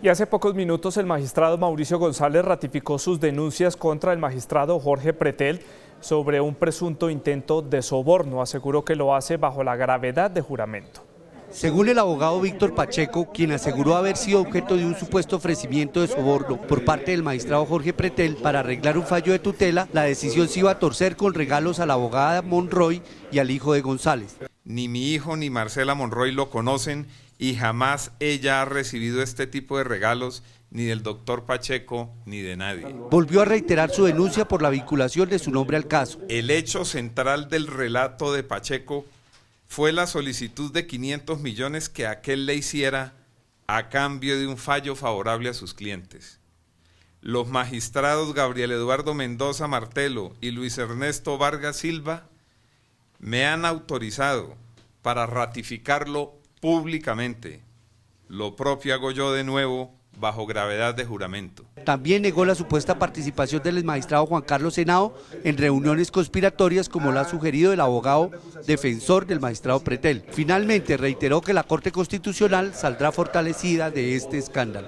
Y hace pocos minutos el magistrado Mauricio González ratificó sus denuncias contra el magistrado Jorge Pretel sobre un presunto intento de soborno. Aseguró que lo hace bajo la gravedad de juramento. Según el abogado Víctor Pacheco, quien aseguró haber sido objeto de un supuesto ofrecimiento de soborno por parte del magistrado Jorge Pretel para arreglar un fallo de tutela, la decisión se iba a torcer con regalos a la abogada Monroy y al hijo de González ni mi hijo ni Marcela Monroy lo conocen y jamás ella ha recibido este tipo de regalos ni del doctor Pacheco ni de nadie. Volvió a reiterar su denuncia por la vinculación de su nombre al caso. El hecho central del relato de Pacheco fue la solicitud de 500 millones que aquel le hiciera a cambio de un fallo favorable a sus clientes. Los magistrados Gabriel Eduardo Mendoza Martelo y Luis Ernesto Vargas Silva me han autorizado para ratificarlo públicamente. Lo propio hago yo de nuevo bajo gravedad de juramento. También negó la supuesta participación del magistrado Juan Carlos Senado en reuniones conspiratorias como lo ha sugerido el abogado defensor del magistrado Pretel. Finalmente reiteró que la Corte Constitucional saldrá fortalecida de este escándalo.